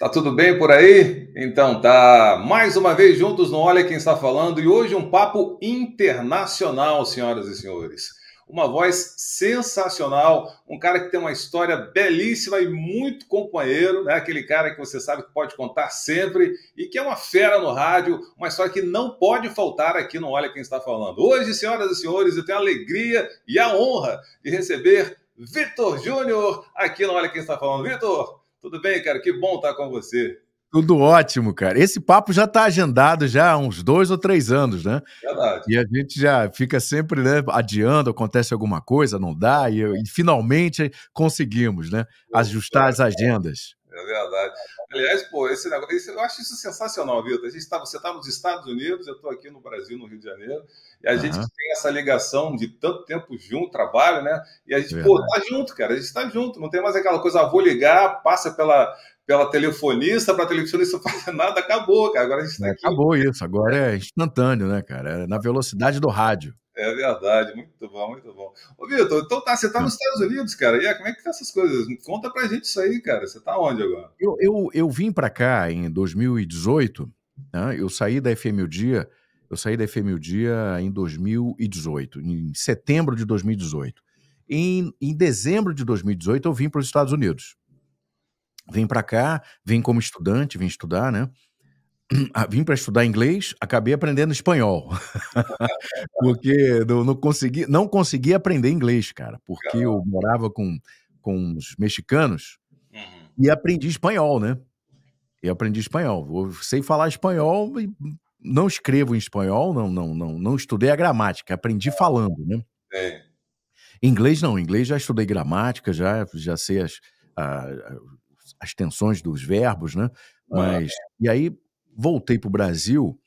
Tá tudo bem por aí? Então tá, mais uma vez juntos no Olha Quem Está Falando e hoje um papo internacional, senhoras e senhores. Uma voz sensacional, um cara que tem uma história belíssima e muito companheiro, né? aquele cara que você sabe que pode contar sempre e que é uma fera no rádio, uma história que não pode faltar aqui no Olha Quem Está Falando. Hoje, senhoras e senhores, eu tenho a alegria e a honra de receber Vitor Júnior aqui no Olha Quem Está Falando. Vitor, tudo bem, cara? Que bom estar com você. Tudo ótimo, cara. Esse papo já está agendado já há uns dois ou três anos, né? Verdade. E a gente já fica sempre né, adiando, acontece alguma coisa, não dá, e, e finalmente conseguimos, né? Ajustar as agendas. É verdade. Aliás, pô, esse negócio, esse, eu acho isso sensacional, Vitor. A gente tá, você está nos Estados Unidos, eu estou aqui no Brasil, no Rio de Janeiro, e a uhum. gente tem essa ligação de tanto tempo junto, trabalho, né? E a gente, é pô, tá junto, cara, a gente está junto, não tem mais aquela coisa, ah, vou ligar, passa pela, pela telefonista, para telefonista fazer nada, acabou, cara. Agora a gente está é, aqui. Acabou isso, agora é instantâneo, né, cara? É na velocidade do rádio. É verdade, muito bom, muito bom. Ô, Vitor, então tá, você tá nos Estados Unidos, cara. E como é que tá essas coisas? Conta pra gente isso aí, cara. Você tá onde agora? Eu, eu, eu vim pra cá em 2018, né? eu saí da FM o Dia, eu saí da FM o Dia em 2018, em setembro de 2018. Em, em dezembro de 2018, eu vim para os Estados Unidos. Vim para cá, vim como estudante, vim estudar, né? Ah, vim para estudar inglês, acabei aprendendo espanhol. porque não consegui, não consegui aprender inglês, cara, porque eu morava com, com os mexicanos uhum. e aprendi espanhol, né? Eu aprendi espanhol. Eu sei falar espanhol e não escrevo em espanhol, não, não, não, não estudei a gramática, aprendi falando, né? É. Inglês não, inglês já estudei gramática, já, já sei as, a, as tensões dos verbos, né? Mas, ah, é. e aí voltei para o Brasil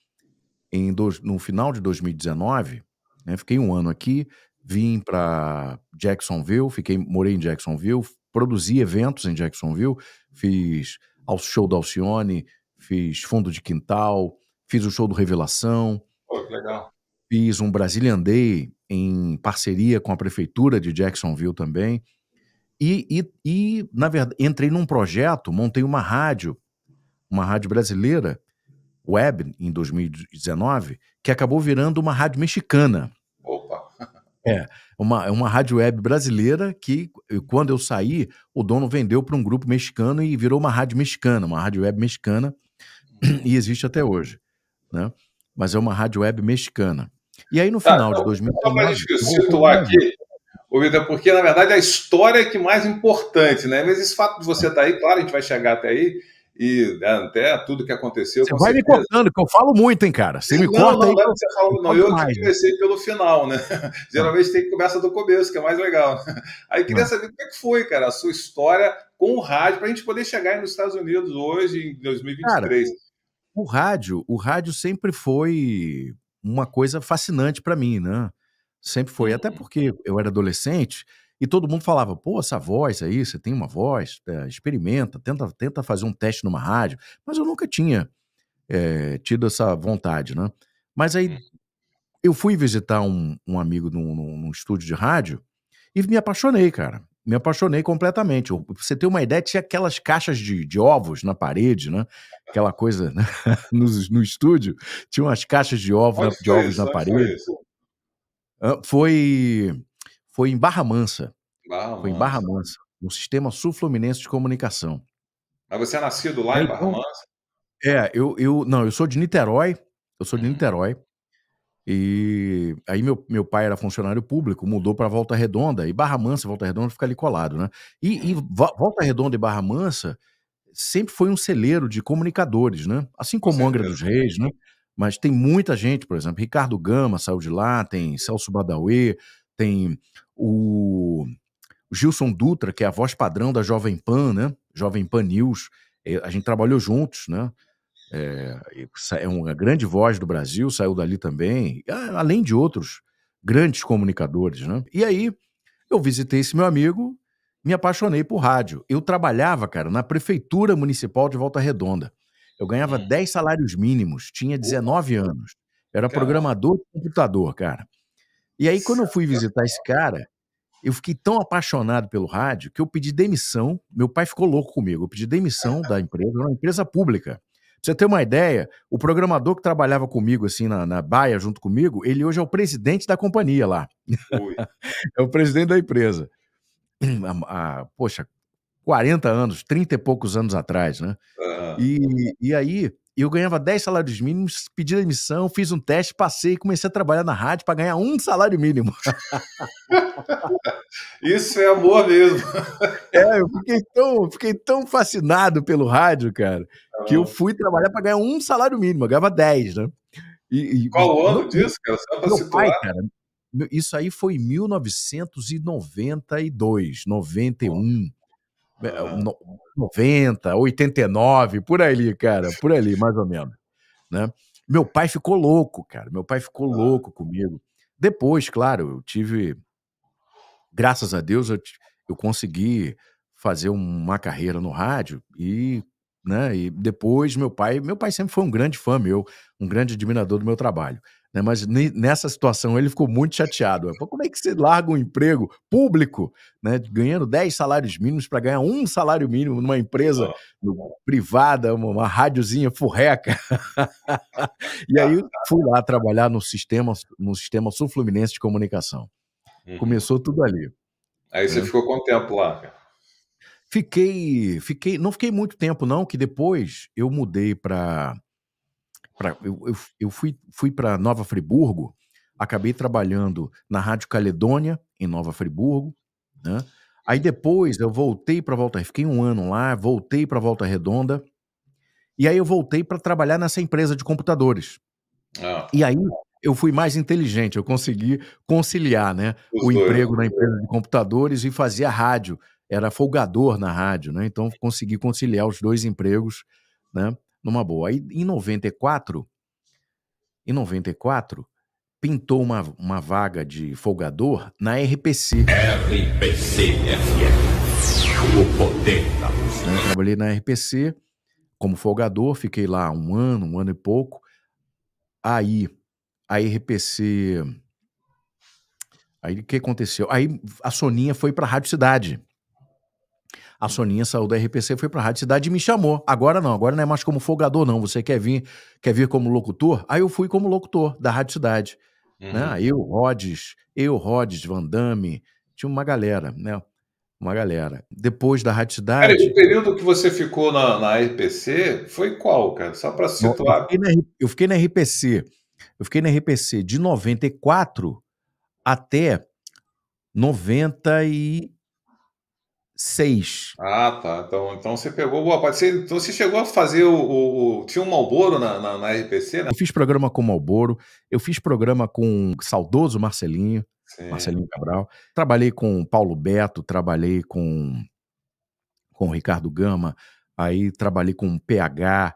em do, no final de 2019, né, fiquei um ano aqui, vim para Jacksonville, fiquei, morei em Jacksonville, produzi eventos em Jacksonville, fiz ao show da Alcione, fiz fundo de quintal, fiz o show do Revelação. Pô, que legal. Fiz um Brazilian Day em parceria com a prefeitura de Jacksonville também. E, e, e na verdade, entrei num projeto, montei uma rádio, uma rádio brasileira, web em 2019, que acabou virando uma rádio mexicana. Opa! É, uma, é uma rádio web brasileira que, quando eu saí, o dono vendeu para um grupo mexicano e virou uma rádio mexicana, uma rádio web mexicana, e existe até hoje, né? Mas é uma rádio web mexicana. E aí, no tá, final de 2019... Então, então, mas esqueci de situar aqui, porque, na verdade, a história é que mais importante, né? Mas esse fato de você estar tá aí, claro, a gente vai chegar até aí, e né, até tudo que aconteceu. Você vai certeza. me cortando, que eu falo muito, hein, cara. Você me não, corta não, aí. você fala, não, eu mais. comecei pelo final, né? Geralmente tem que começar do começo, que é mais legal. Aí queria é. saber como é que foi, cara, a sua história com o rádio, para a gente poder chegar nos Estados Unidos hoje, em 2023. Cara, o rádio, o rádio sempre foi uma coisa fascinante para mim, né? Sempre foi, até uhum. porque eu era adolescente, e todo mundo falava, pô, essa voz aí, você tem uma voz, é, experimenta, tenta, tenta fazer um teste numa rádio. Mas eu nunca tinha é, tido essa vontade, né? Mas aí eu fui visitar um, um amigo num, num estúdio de rádio e me apaixonei, cara me apaixonei completamente. Eu, pra você ter uma ideia, tinha aquelas caixas de, de ovos na parede, né? Aquela coisa né? no, no, estúdio. Tinha umas caixas de ovos, na, de ovos é isso, na parede. Foi, isso? foi foi em Barra Mansa. Barra foi em Barra Mansa, no sistema sul-fluminense de comunicação. Mas você é nascido lá em Barra Mansa? É, eu, eu não, eu sou de Niterói, eu sou de uhum. Niterói. E aí meu, meu pai era funcionário público, mudou para Volta Redonda, e Barra Mansa, Volta Redonda fica ali colado, né? E, e é. Volta Redonda e Barra Mansa sempre foi um celeiro de comunicadores, né? Assim como Com Angra dos Reis, né? Mas tem muita gente, por exemplo, Ricardo Gama saiu de lá, tem Celso Badauê, tem o, o Gilson Dutra, que é a voz padrão da Jovem Pan, né? Jovem Pan News. É, a gente trabalhou juntos, né? É, é uma grande voz do Brasil, saiu dali também, além de outros grandes comunicadores, né? E aí eu visitei esse meu amigo, me apaixonei por rádio. Eu trabalhava, cara, na prefeitura municipal de Volta Redonda. Eu ganhava hum. 10 salários mínimos, tinha 19 anos. Era programador de computador, cara. E aí, quando eu fui visitar esse cara, eu fiquei tão apaixonado pelo rádio que eu pedi demissão. Meu pai ficou louco comigo. Eu pedi demissão da empresa, uma empresa pública. Pra você ter uma ideia, o programador que trabalhava comigo, assim, na, na baia, junto comigo, ele hoje é o presidente da companhia lá. é o presidente da empresa. A, a, poxa, 40 anos, 30 e poucos anos atrás, né? Uhum. E, e aí, e eu ganhava 10 salários mínimos, pedi demissão, fiz um teste, passei e comecei a trabalhar na rádio para ganhar um salário mínimo. Isso é amor mesmo. É, eu fiquei tão, fiquei tão fascinado pelo rádio, cara, ah. que eu ah. fui trabalhar para ganhar um salário mínimo, eu ganhava 10, né? E, e, Qual o ano disso, cara? Só pra meu situar. pai, cara, isso aí foi em 1992, 91. 90, é, 89, é, por ali, cara, por ali, mais ou menos. Né? Meu pai ficou louco, cara. Meu pai ficou louco comigo. Depois, claro, eu tive. Graças a Deus, eu, eu consegui fazer uma carreira no rádio e né? E depois meu pai, meu pai sempre foi um grande fã meu, um grande admirador do meu trabalho. Né? Mas nessa situação ele ficou muito chateado. Como é que você larga um emprego público, né? ganhando 10 salários mínimos para ganhar um salário mínimo numa empresa oh. privada, uma, uma rádiozinha furreca? e aí fui lá trabalhar no sistema, no sistema sul-fluminense de comunicação. Uhum. Começou tudo ali. Aí você é. ficou quanto tempo lá, Fiquei, fiquei, não fiquei muito tempo não, que depois eu mudei para Pra, eu, eu, eu fui, fui para Nova Friburgo, acabei trabalhando na Rádio Caledônia, em Nova Friburgo, né? Aí depois eu voltei para Volta, fiquei um ano lá, voltei para Volta Redonda, e aí eu voltei para trabalhar nessa empresa de computadores. Ah. E aí eu fui mais inteligente, eu consegui conciliar, né, o emprego na empresa de computadores e fazia rádio, era folgador na rádio, né? Então consegui conciliar os dois empregos, né? numa boa. Aí em 94, em 94, pintou uma, uma vaga de folgador na RPC. RPC FM, o poder da música. Né, trabalhei na RPC como folgador, fiquei lá um ano, um ano e pouco. Aí a RPC. Aí o que aconteceu? Aí a Soninha foi para a Rádio Cidade. A Soninha saiu da RPC, foi pra Rádio Cidade e me chamou. Agora não, agora não é mais como folgador, não. Você quer vir, quer vir como locutor? Aí eu fui como locutor da Rádio Cidade. Uhum. Né? Eu, Rhodes, eu, Rhodes, Van Damme, tinha uma galera, né? Uma galera. Depois da Rádio Cidade. Cara, o período que você ficou na, na RPC foi qual, cara? Só para situar. Eu fiquei, na, eu fiquei na RPC. Eu fiquei na RPC de 94 até 90 e 6. Ah, tá. Então, então você pegou boa parte. Você, então você chegou a fazer o. o, o tinha um Malboro na, na, na, RPC, né? Eu fiz programa com o Malboro, eu fiz programa com o saudoso Marcelinho, Sim. Marcelinho Cabral. Trabalhei com o Paulo Beto, trabalhei com, com o Ricardo Gama, aí trabalhei com o PH.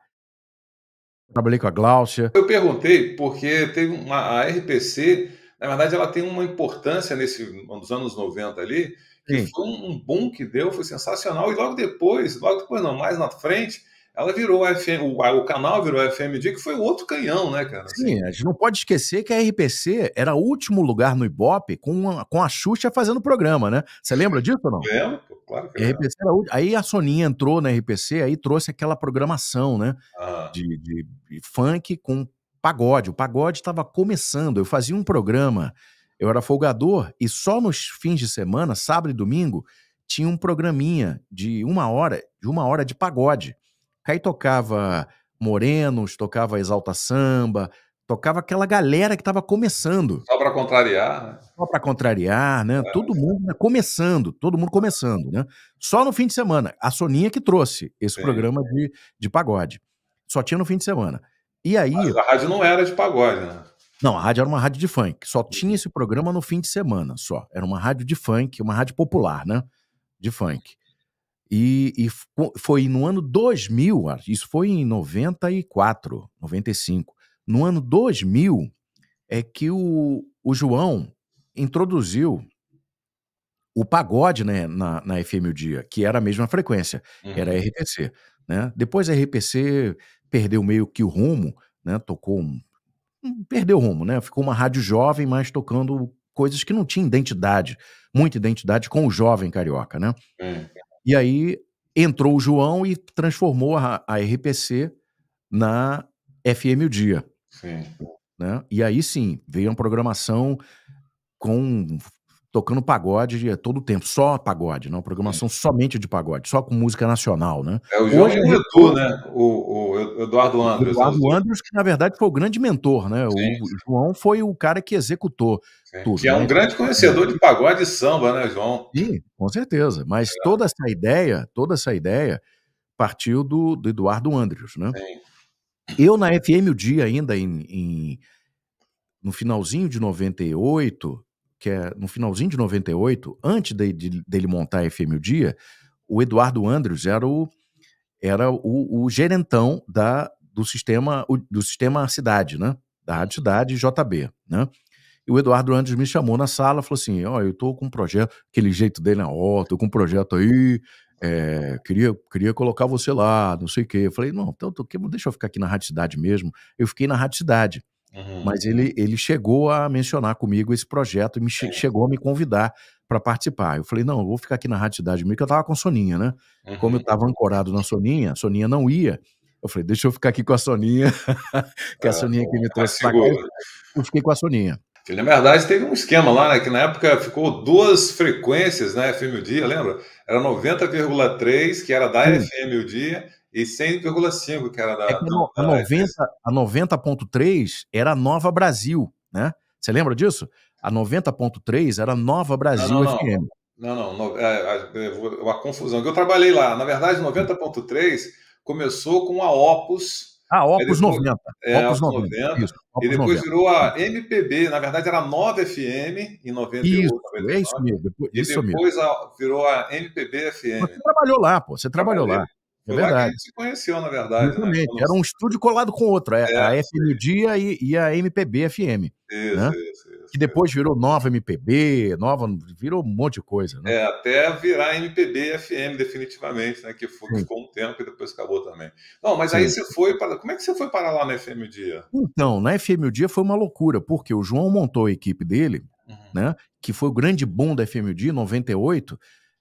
Trabalhei com a Gláucia. Eu perguntei porque tem uma a RPC, na verdade ela tem uma importância nesse nos anos 90 ali, Sim. Foi um, um boom que deu, foi sensacional. E logo depois, logo depois não, mais na frente, ela virou FM, o, o canal virou FMD, que foi o outro canhão, né, cara? Assim. Sim, a gente não pode esquecer que a RPC era o último lugar no Ibope com, uma, com a Xuxa fazendo programa, né? Você lembra disso ou não? Lembro, claro que É. aí a Soninha entrou na RPC, aí trouxe aquela programação, né? Ah. De, de, de funk com pagode. O pagode estava começando. Eu fazia um programa eu era folgador e só nos fins de semana, sábado e domingo, tinha um programinha de uma hora, de uma hora de pagode. Aí tocava Morenos, tocava Exalta Samba, tocava aquela galera que estava começando. Só para contrariar, né? Só para contrariar, né? É, todo mundo né? começando, todo mundo começando, né? Só no fim de semana. A Soninha que trouxe esse Sim. programa de, de pagode. Só tinha no fim de semana. E aí. Mas a rádio não era de pagode, né? Não, a rádio era uma rádio de funk. Só uhum. tinha esse programa no fim de semana, só. Era uma rádio de funk, uma rádio popular, né? De funk. E, e foi no ano 2000, isso foi em 94, 95. No ano 2000 é que o, o João introduziu o pagode né, na, na FM O Dia, que era a mesma frequência, uhum. era a RPC. Né? Depois a RPC perdeu meio que o rumo, né? tocou um perdeu o rumo, né? Ficou uma rádio jovem, mas tocando coisas que não tinha identidade, muita identidade com o jovem carioca, né? É. E aí entrou o João e transformou a, a RPC na FM O Dia. Sim. Né? E aí sim, veio uma programação com tocando pagode todo o tempo, só pagode, não? Programação é. somente de pagode, só com música nacional, né? É o Jorge Hoje, é Edu, né? O, o Eduardo Andros. Eduardo né? Andros, que na verdade foi o grande mentor, né? Sim. O João foi o cara que executou Sim. tudo. Que é um né? grande conhecedor de pagode e samba, né, João? Sim, com certeza. Mas é. toda essa ideia, toda essa ideia partiu do, do Eduardo Andros, né? Sim. Eu na FM o dia ainda em, em no finalzinho de 98, que é no finalzinho de 98, antes de, de, dele montar a FM O Dia, o Eduardo Andrews era o, era o, o gerentão da, do, sistema, o, do sistema Cidade, né? Da Rádio Cidade JB, né? E o Eduardo Andrews me chamou na sala, falou assim, ó, oh, eu tô com um projeto, aquele jeito dele, ó, oh, tô com um projeto aí, é, queria, queria colocar você lá, não sei o quê. Eu falei, não, então, deixa eu ficar aqui na Rádio Cidade mesmo. Eu fiquei na Rádio Cidade. Uhum. Mas ele, ele chegou a mencionar comigo esse projeto e me che chegou a me convidar para participar. Eu falei, não, eu vou ficar aqui na Rádio Cidade Mil, que eu estava com a Soninha, né? Uhum. Como eu estava uhum. ancorado na Soninha, a Soninha não ia. Eu falei, deixa eu ficar aqui com a Soninha, que a ah, Soninha que me tá trouxe pra cá. Eu fiquei com a Soninha. Na verdade, teve um esquema lá, né? Que na época ficou duas frequências, né? FM o dia, lembra? Era 90,3, que era da FM o dia, e 100,5 que era da. É que no, da, a 90, 90.3 era Nova Brasil, né? Você lembra disso? A 90.3 era Nova Brasil não, não, FM. Não, não, não é, é, uma confusão. Eu trabalhei lá. Na verdade, 90.3 começou com a Opus. Ah, Opus 90. É, Opus 90. isso, Opus e depois 90. virou a MPB. Na verdade, era 9 FM em 98. Isso, 99, é isso mesmo. Depois, e depois isso mesmo. A, virou a MPB FM. Você trabalhou lá, pô. Você trabalhei. trabalhou lá. É verdade. lá que a gente se conheceu, na verdade. Né? Era um assim. estúdio colado com outro, a, é, é, a FM Dia e, e, a MPB FM. Isso, né? isso, isso, Que depois virou nova MPB, nova, virou um monte de coisa. Né? É, até virar MPB FM, definitivamente, né? Que foi, ficou um tempo e depois acabou também. Não, mas aí Sim. você foi para. Como é que você foi parar lá na FM Dia? Então, na FM Dia foi uma loucura, porque o João montou a equipe dele, uhum. né? Que foi o grande boom da FM Dia, 98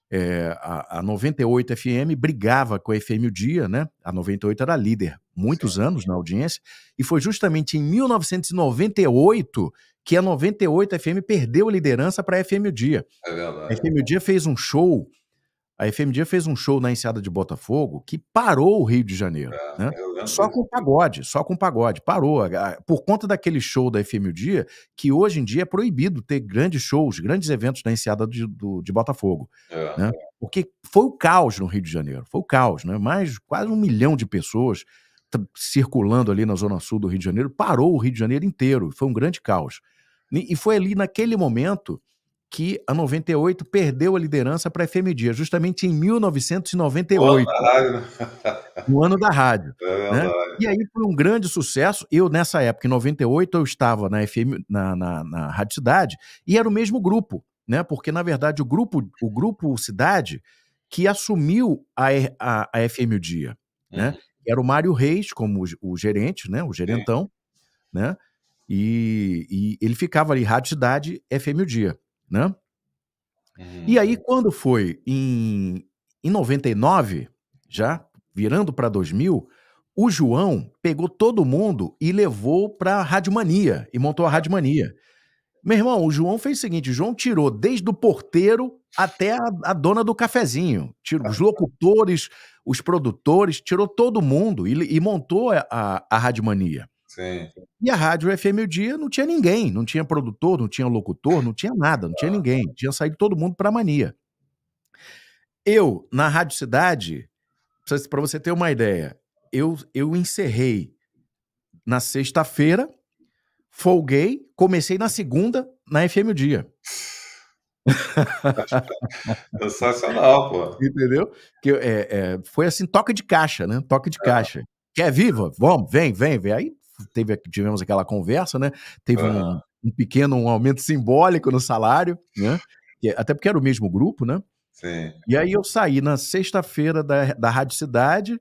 é, a, a, 98 FM brigava com a FM O Dia, né? A 98 era líder, muitos anos na audiência, e foi justamente em 1998 que a 98 FM perdeu a liderança para a FM O Dia. É a FM O Dia fez um show a FMD fez um show na Enseada de Botafogo que parou o Rio de Janeiro, é, né? Só com pagode, só com pagode, parou. Por conta daquele show da FMD, que hoje em dia é proibido ter grandes shows, grandes eventos na Enseada de, do, de Botafogo, é, né? Porque foi o caos no Rio de Janeiro, foi o caos, né? Mais quase um milhão de pessoas circulando ali na zona sul do Rio de Janeiro, parou o Rio de Janeiro inteiro, foi um grande caos. E foi ali naquele momento que a 98 perdeu a liderança para a FM Dia justamente em 1998. Né? No ano da rádio. É né? E aí foi um grande sucesso. Eu, nessa época, em 98, eu estava na FM, na, na, na Rádio Cidade, e era o mesmo grupo, né? Porque, na verdade, o grupo, o grupo Cidade que assumiu a, a, a FMDia, Dia, né? Uhum. Era o Mário Reis como o, o gerente, né? O gerentão, Sim. né? E, e, ele ficava ali, Rádio Cidade, FM o Dia né? Uhum. E aí, uhum. quando foi em, em 99, já virando para 2000, o João pegou todo mundo e levou para a Rádio Mania, e montou a Rádio Mania. Meu irmão, o João fez o seguinte: o João tirou desde o porteiro até a, a dona do cafezinho. Tirou os locutores, os produtores, tirou todo mundo e, e montou a, a, a Rádio Mania. Sim. E a rádio FM o dia não tinha ninguém, não tinha produtor, não tinha locutor, não tinha nada, não tinha ninguém. Tinha saído todo mundo para mania. Eu, na Rádio Cidade, para você ter uma ideia, eu, eu encerrei na sexta-feira, folguei, comecei na segunda, na FM o dia. Sensacional, pô. Entendeu? Que, é, é, foi assim, toca de caixa, né? Toca de é. caixa. Quer viva? Vamos, vem, vem, vem. Aí teve, tivemos aquela conversa, né? Teve um, um, pequeno um aumento simbólico no salário, né? Até porque era o mesmo grupo, né? Sim. E aí eu saí na sexta-feira da, da Rádio Cidade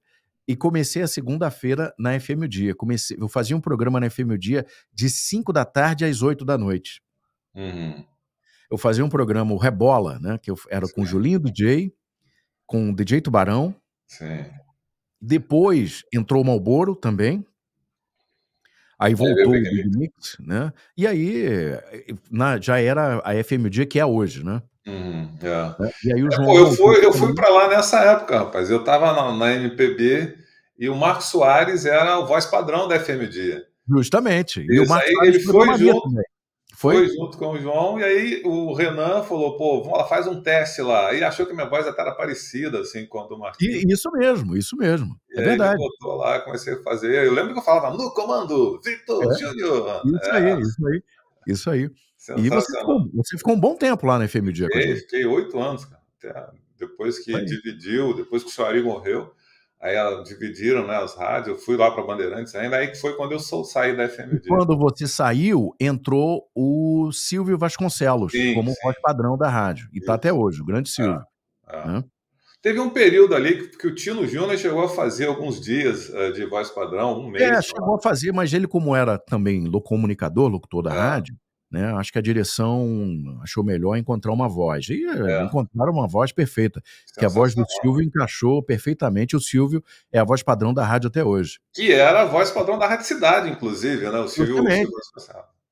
e comecei a segunda-feira na FM o Dia. Comecei, eu fazia um programa na FM o Dia de 5 da tarde às 8 da noite. Uhum. Eu fazia um programa, o Rebola, né? Que eu era Sim. com o Julinho DJ, com o DJ Tubarão. Sim. Depois entrou o Malboro também, Aí é, voltou é, o Big Mix, né? E aí eh, na, já era a Dia que é hoje, né? Hum, é. Né, e aí o é, João pô, eu fui, eu fui para lá nessa época, rapaz. Eu estava na, na, MPB e o Marcos Soares era o voz padrão da Dia. Justamente. Isso, o aí Soares ele foi junto. Também. Foi? Foi junto com o João, e aí o Renan falou, pô, vamos lá, faz um teste lá. E achou que minha voz até era parecida, assim, quanto o Marquinhos. E, isso mesmo, isso mesmo. É verdade. botou lá, comecei a fazer. Eu lembro que eu falava no comando, Vitor é, Júnior. Isso é. aí, isso aí. Isso aí. E você ficou, você ficou, um bom tempo lá na FMG. Fiquei, fiquei oito anos, cara. Até depois que dividiu, depois que o Suari morreu. Aí ela, dividiram né, as rádios, eu fui lá para Bandeirantes ainda, aí que foi quando eu sou, saí da FM. Quando você saiu, entrou o Silvio Vasconcelos sim, como sim. voz padrão da rádio, e está até hoje, o grande ah, Silvio. É, é. É. Teve um período ali que, que o Tino Júnior chegou a fazer alguns dias uh, de voz padrão, um mês. É, chegou lá. a fazer, mas ele como era também comunicador, locutor da ah. rádio, né? Acho que a direção achou melhor encontrar uma voz. E eh, é. encontraram uma voz perfeita, que a voz do Silvio encaixou perfeitamente. O Silvio é a voz padrão da rádio até hoje. Que era a voz padrão da Rádio Cidade, inclusive, né? O Silvio. É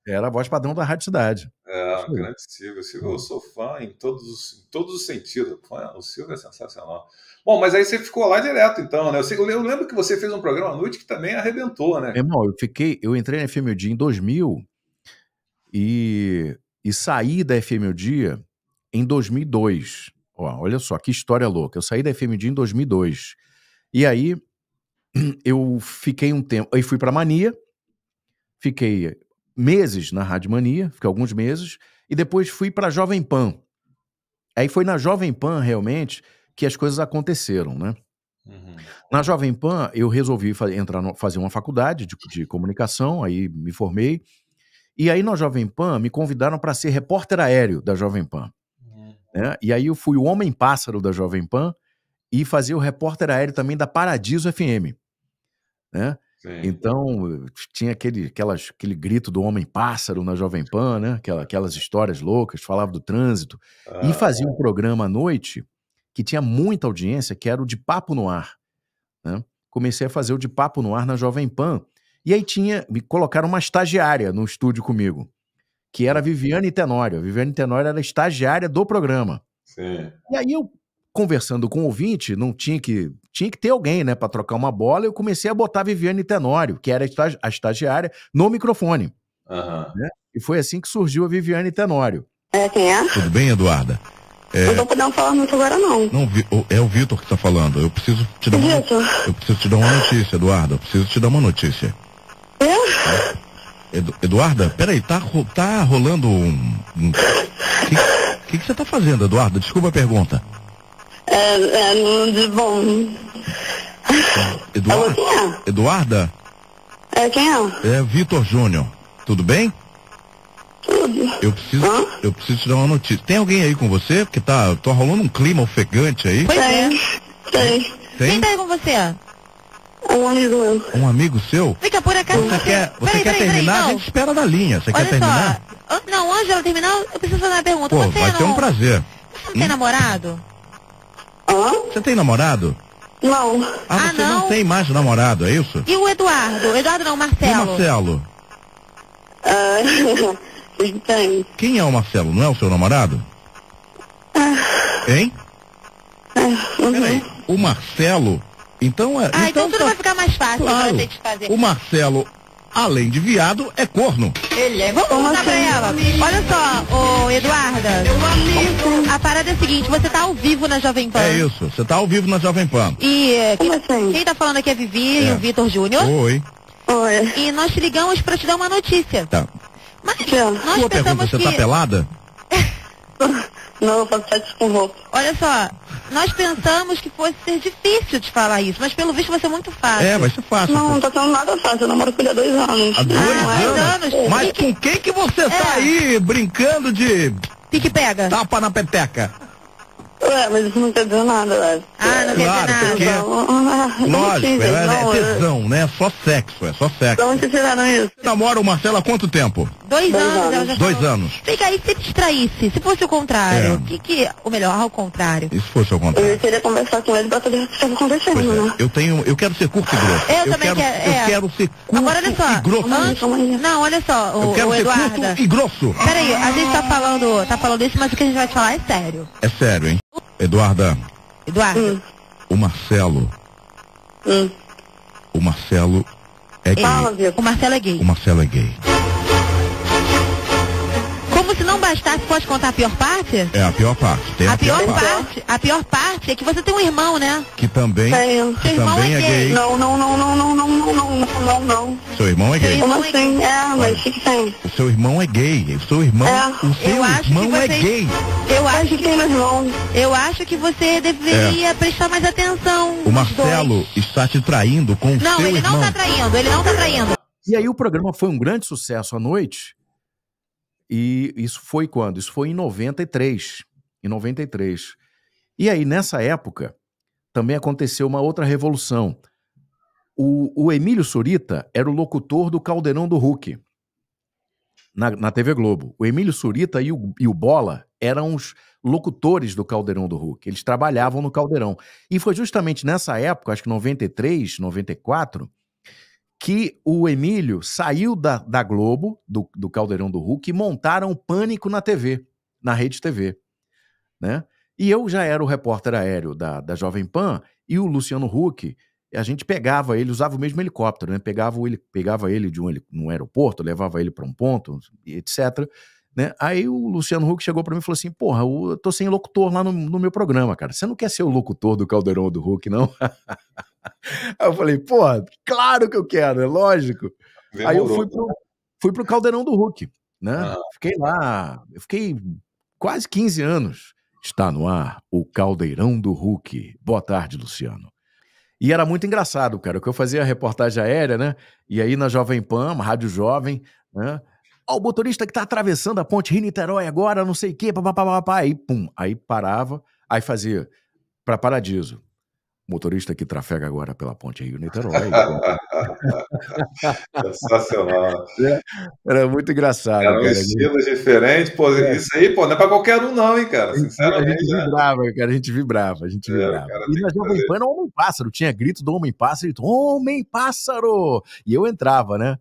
era a voz padrão da Rádio Cidade. É, o grande Silvio. Silvio, eu sou fã em todos os, em todos os sentidos. O Silvio é sensacional. Bom, mas aí você ficou lá direto, então, né? Eu, eu lembro que você fez um programa à noite que também arrebentou, né? Irmão, eu fiquei, eu entrei na FMUD em 2000 e, e saí da FM O Dia em 2002. Ó, olha só, que história louca. Eu saí da FM O Dia em 2002. E aí eu fiquei um tempo. Aí fui para Mania, fiquei meses na Rádio Mania, fiquei alguns meses, e depois fui para Jovem Pan. Aí foi na Jovem Pan, realmente, que as coisas aconteceram, né? Uhum. Na Jovem Pan, eu resolvi entrar no, fazer uma faculdade de, de, comunicação, aí me formei, e aí na Jovem Pan me convidaram para ser repórter aéreo da Jovem Pan. É. Né? E aí eu fui o homem pássaro da Jovem Pan e fazia o repórter aéreo também da Paradiso FM. Né? Então, tinha aquele, aquelas, aquele grito do homem pássaro na Jovem Pan, né? aquelas histórias loucas, falava do trânsito. e ah. fazia um programa à noite que tinha muita audiência, que era o de Papo no Ar. Né? Comecei a fazer o de Papo no Ar na Jovem Pan. E aí tinha, me colocaram uma estagiária no estúdio comigo, que era a uhum. Viviane Tenório. A Viviane Tenório era estagiária do programa. Sim. E aí eu, conversando com o ouvinte, não tinha que. Tinha que ter alguém, né, para trocar uma bola. Eu comecei a botar a Viviane Tenório, que era a estagiária, no microfone. Uhum. Né? E foi assim que surgiu a Viviane Tenório. É, quem é? Tudo bem, Eduarda? É... Não vou poder falar muito agora, não. Não, é o Vitor que está falando. Eu preciso te dar Vitor. uma... Eu preciso te dar uma notícia, Eduardo. Eu preciso te dar uma notícia. É? Edu, Eduarda, peraí, tá, tá rolando um. um o que, que, você tá fazendo, Eduarda? Desculpa a pergunta. É, é de bom. Eduarda? Alô, é? Eduarda? É quem é? É Vitor Júnior. Tudo bem? Tudo. Eu preciso, eu preciso te dar uma notícia. Tem alguém aí com você? Porque tá, tá rolando um clima ofegante aí. tem, Tem. É. Tem? Quem tá aí com você? Um amigo meu. Um amigo seu? Fica por acaso. Você quer, você peraí, quer peraí, terminar? Peraí, a gente espera da linha. Você Olha quer terminar? Só, não, antes de terminar, eu preciso fazer uma pergunta. Pô, você vai não, um prazer. Você não tem hum? namorado? Hã? Você tem namorado? Não. Ah, ah você ah, não. não. tem mais namorado, é isso? E o Eduardo? Eduardo não, Marcelo. E o Marcelo? Ah, tem. Quem é o Marcelo? Não é o seu namorado? Ah. hein? Ah, uhum. Peraí, o Marcelo então é. Ah, então, então tudo tá... vai ficar mais fácil claro, pra fazer. O Marcelo, além de viado, é corno. Ele é Vamos Como pra tá assim? ela. Olha só, ô Eduarda. A parada é a seguinte, você tá ao vivo na Jovem Pan. É isso, você tá ao vivo na Jovem Pan. E eh, quem, tá, assim? quem tá falando aqui é Vivi é. e o Vitor Júnior. Oi. Oi. E nós te ligamos pra te dar uma notícia. Tá. Mas nós Boa pensamos pergunta, que... você tá pelada? Não, eu faço sexo com roupa. Olha só, nós pensamos que fosse ser difícil de falar isso, mas pelo visto vai ser muito fácil. É, vai ser fácil. Não, não tá sendo nada fácil, eu namoro com ele há dois anos. Há dois ah, anos? anos? Mas com quem que você tá é. tá aí brincando de... Pique pega. Tapa na peteca. Ué, mas isso não quer dizer nada, velho. Ah, não claro, quer dizer nada. Porque... Então, lógico, é, é tesão, né? Só sexo, é só sexo. Então onde tiraram isso? Namora o Marcelo há quanto tempo? Dois, dois anos, anos, já Dois falou. anos. Fica aí, se distraísse, se fosse o contrário, é. que que, melhor, ao contrário. E se fosse ao contrário? Eu queria conversar com ele pra saber o que estava acontecendo, é. né? Eu tenho, eu quero ser curto e grosso. Eu, eu também quero, quero é. Eu quero ser curto Agora, olha só, grosso. não, olha só, o, eu quero o Eduardo. Ser curto e grosso. Peraí, a gente tá falando, tá falando isso, mas o que a gente vai te falar é sério. É sério, hein? Eduarda. Eduardo. Hum. O Marcelo. Hum. O Marcelo é gay. Fala, o Marcelo é gay. O Marcelo é gay como então, se não bastasse, pode contar a pior parte? É, a pior parte. Tem a, a pior, pior parte. parte. A pior parte é que você tem um irmão, né? Que também. Tenho. Que irmão também é, é gay. gay. Não, não, não, não, não, não, não, não, não, Seu irmão é gay. Como assim? É, mas o que, tem? O seu irmão é gay. O seu irmão. É. O seu irmão é você... é gay. Eu acho que tem irmão. Eu acho que você deveria é. prestar mais atenção. O Marcelo dois. está te traindo com o não, seu irmão. Não, ele não está traindo. Ele não está traindo. E aí o programa foi um grande sucesso à noite e isso foi quando? Isso foi em 93. Em 93. E aí, nessa época, também aconteceu uma outra revolução. O, o Emílio Surita era o locutor do Caldeirão do Hulk, na, na TV Globo. O Emílio Surita e o, e o Bola eram os locutores do Caldeirão do Hulk. Eles trabalhavam no Caldeirão. E foi justamente nessa época, acho que 93, 94, que o Emílio saiu da, da Globo, do, do Caldeirão do Hulk, e montaram o Pânico na TV, na Rede TV. Né? E eu já era o repórter aéreo da, da Jovem Pan, e o Luciano Huck, a gente pegava ele, usava o mesmo helicóptero, né? pegava ele, pegava ele de um, num aeroporto, levava ele para um ponto, etc. Né? Aí o Luciano Huck chegou para mim e falou assim: Porra, eu tô sem locutor lá no, no, meu programa, cara. Você não quer ser o locutor do Caldeirão do Huck, não? Aí eu falei: Porra, claro que eu quero, é lógico. Demorou. Aí eu fui pro, fui pro Caldeirão do Huck, né? Ah. Fiquei lá, eu fiquei quase 15 anos. Está no ar o Caldeirão do Huck. Boa tarde, Luciano. E era muito engraçado, cara, que eu fazia a reportagem aérea, né? E aí na Jovem Pan, Rádio Jovem, né? Ó, o motorista que tá atravessando a ponte Rio-Niterói agora, não sei o quê, papapá, aí pum, aí parava, aí fazia para Paradiso. Motorista que trafega agora pela ponte Rio-Niterói. Sensacional. É, era muito engraçado. Era um estilos diferentes. Pô, é. Isso aí, pô, não é para qualquer um, não, hein, cara? Então, sinceramente. A gente né? vibrava, cara. A gente vibrava, a gente é, vibrava. Cara, e na Jovem Pan era Homem Pássaro. Tinha grito do Homem Pássaro, Homem Pássaro! E eu entrava, né?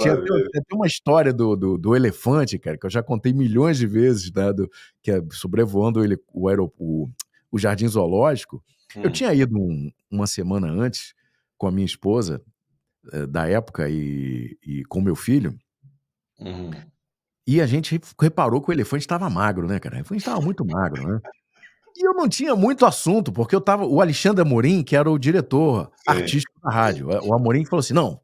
Tinha até, até, uma história do, do, do, elefante, cara, que eu já contei milhões de vezes, né, do, que é sobrevoando ele, o, o, o jardim zoológico. Hum. Eu tinha ido um, uma semana antes com a minha esposa eh, da época e, e com meu filho. Uhum. E a gente reparou que o elefante estava magro, né, cara? O elefante estava muito magro, né? E eu não tinha muito assunto, porque eu tava. O Alexandre Amorim, que era o diretor Sim. artístico da rádio, o Amorim falou assim: não,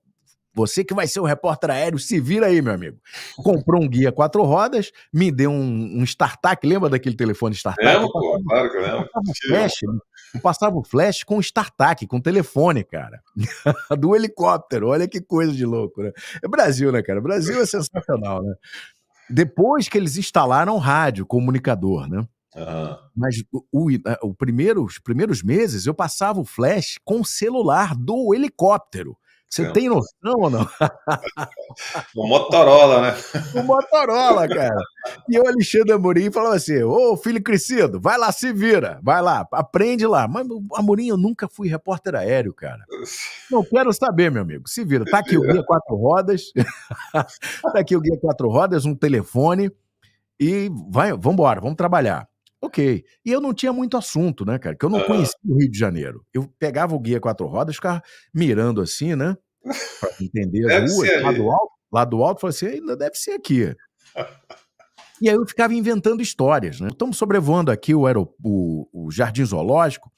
você que vai ser o repórter aéreo, se vira aí, meu amigo. Comprou um guia quatro rodas, me deu um, um startup, lembra daquele telefone startup? Lembro, pô, claro que eu lembro. Passava flash, eu passava o flash com o startup, com o telefone, cara. Do helicóptero, olha que coisa de louco, né? É Brasil, né, cara? Brasil é sensacional, né? Depois que eles instalaram o rádio, comunicador, né? Uhum. Mas o, o, o primeiro, os primeiros meses eu passava o flash com o celular do helicóptero. Você Caramba. É. tem noção ou não? O Motorola, né? O Motorola, cara. E o Alexandre Amorim falava assim: Ô filho crescido, vai lá, se vira, vai lá, aprende lá. Mas, Amorim, eu nunca fui repórter aéreo, cara. Não quero saber, meu amigo. Se vira. Tá aqui o Guia Quatro Rodas. tá aqui o Guia Quatro Rodas, um telefone. E vai, vambora, vamos trabalhar. Ok. E eu não tinha muito assunto, né, cara? Que eu não uhum. conhecia o Rio de Janeiro. Eu pegava o guia quatro rodas, ficava mirando assim, né? Pra entender a rua, lá do alto, lá do alto, falava assim, ainda deve ser aqui. E aí eu ficava inventando histórias, né? Estamos sobrevoando aqui o, o, o Jardim Zoológico.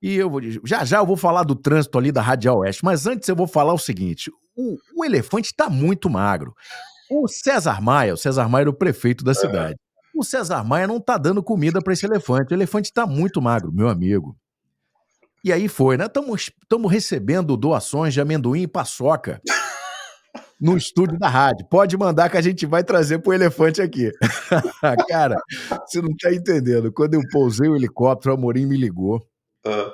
E eu vou já já eu vou falar do trânsito ali da Radial Oeste, mas antes eu vou falar o seguinte: o, o elefante está muito magro. O César Maia, o César Maia era o prefeito da cidade o César Maia não tá dando comida para esse elefante. O elefante tá muito magro, meu amigo. E aí foi, né? Estamos recebendo doações de amendoim e paçoca no estúdio da rádio. Pode mandar que a gente vai trazer pro elefante aqui. Cara, você não tá entendendo. Quando eu pousei o helicóptero, o Amorim me ligou. Ah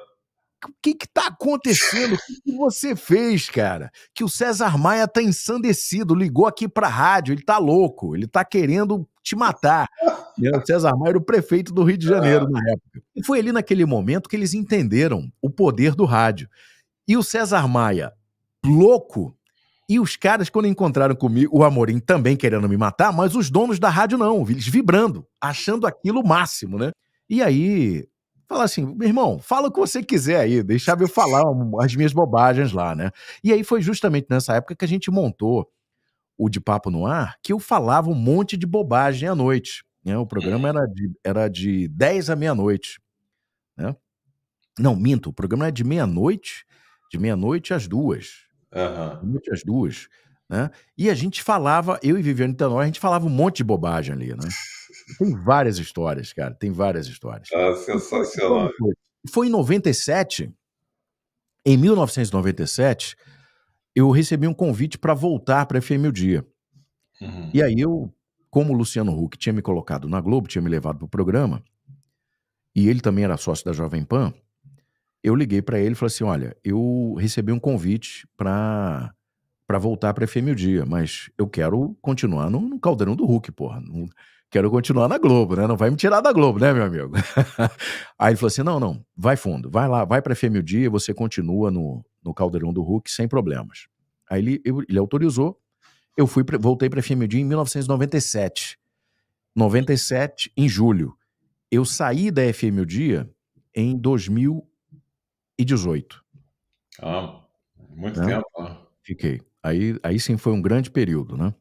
que que tá acontecendo? O que, você fez, cara? Que o César Maia tá ensandecido, ligou aqui pra rádio, ele tá louco, ele tá querendo te matar. Né? o César Maia era o prefeito do Rio de Janeiro é. na época. E foi ali naquele momento que eles entenderam o poder do rádio. E o César Maia, louco, e os caras, quando encontraram comigo, o Amorim também querendo me matar, mas os donos da rádio não, eles vibrando, achando aquilo o máximo, né? E aí, falar assim, meu irmão, fala o que você quiser aí, deixava eu falar as minhas bobagens lá, né? E aí foi justamente nessa época que a gente montou o De Papo no Ar, que eu falava um monte de bobagem à noite. Né? O programa é. era de, era de 10 à meia-noite. Né? Não, minto, o programa era de meia-noite, de meia-noite às duas. Uhum. às duas. Né? E a gente falava, eu e Viviane Tanor, a gente falava um monte de bobagem ali, né? Tem várias histórias, cara. Tem várias histórias. Ah, sensacional. Então, foi, foi em 97. Em 1997, eu recebi um convite para voltar para a FM o Dia. Uhum. E aí eu, como o Luciano Huck tinha me colocado na Globo, tinha me levado para o programa, e ele também era sócio da Jovem Pan, eu liguei para ele e falei assim: olha, eu recebi um convite para para voltar para FM o Dia, mas eu quero continuar no, no caldeirão do Huck, porra quero continuar na Globo, né? Não vai me tirar da Globo, né, meu amigo? Aí ele falou assim: não, não, vai fundo, vai lá, vai para FMI o dia, você continua no, no Caldeirão do Hulk sem problemas. Aí ele, eu, ele autorizou, eu fui pra, voltei para FM o dia em 1997. 97, em julho. Eu saí da FMI o dia em 2018. Ah, muito né? tempo. Né? Fiquei. Aí, aí sim foi um grande período, né?